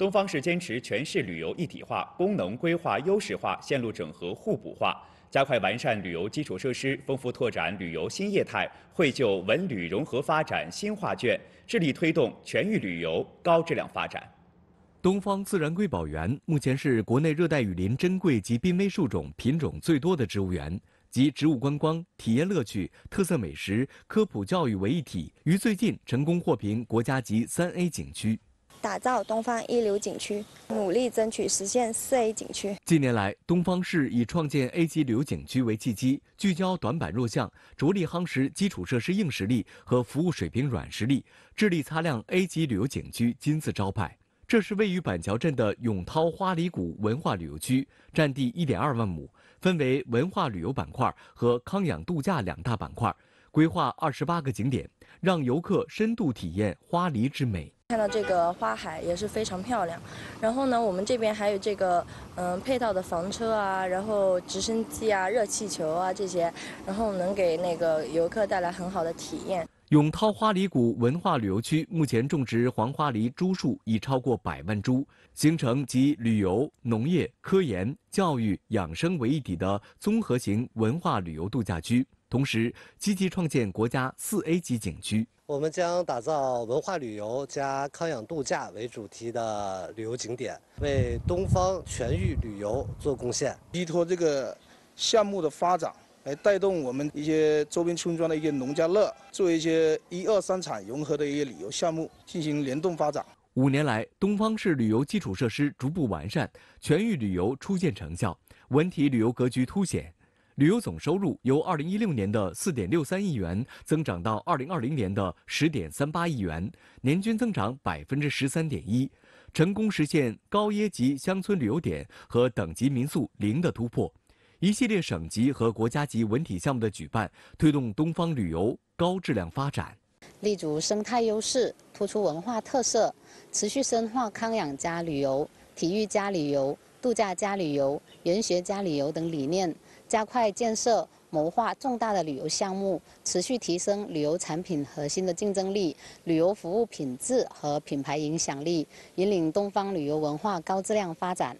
东方是坚持全市旅游一体化、功能规划优势化、线路整合互补化，加快完善旅游基础设施，丰富拓展旅游新业态，绘就文旅融合发展新画卷，致力推动全域旅游高质量发展。东方自然瑰宝园目前是国内热带雨林珍贵及濒危树种品种最多的植物园，集植物观光、体验乐趣、特色美食、科普教育为一体，于最近成功获评国家级三 A 景区。打造东方一流景区，努力争取实现四 A 景区。近年来，东方市以创建 A 级旅游景区为契机，聚焦短板弱项，着力夯实基础设施硬实力和服务水平软实力，致力擦亮 A 级旅游景区金字招牌。这是位于板桥镇的永涛花梨谷文化旅游区，占地一点二万亩，分为文化旅游板块和康养度假两大板块，规划二十八个景点，让游客深度体验花梨之美。看到这个花海也是非常漂亮，然后呢，我们这边还有这个嗯配套的房车啊，然后直升机啊、热气球啊这些，然后能给那个游客带来很好的体验。永涛花梨谷文化旅游区目前种植黄花梨株数已超过百万株，形成集旅游、农业、科研、教育、养生为一体的综合型文化旅游度假区，同时积极创建国家四 A 级景区。我们将打造文化旅游加康养度假为主题的旅游景点，为东方全域旅游做贡献。依托这个项目的发展，来带动我们一些周边村庄的一些农家乐，做一些一二三产融合的一些旅游项目进行联动发展。五年来，东方市旅游基础设施逐步完善，全域旅游初见成效，文体旅游格局凸显。旅游总收入由二零一六年的四点六三亿元增长到二零二零年的十点三八亿元，年均增长百分之十三点一，成功实现高阶级乡村旅游点和等级民宿零的突破。一系列省级和国家级文体项目的举办，推动东方旅游高质量发展。立足生态优势，突出文化特色，持续深化康养加旅游、体育加旅游。度假加旅游、研学加旅游等理念，加快建设、谋划重大的旅游项目，持续提升旅游产品核心的竞争力、旅游服务品质和品牌影响力，引领东方旅游文化高质量发展。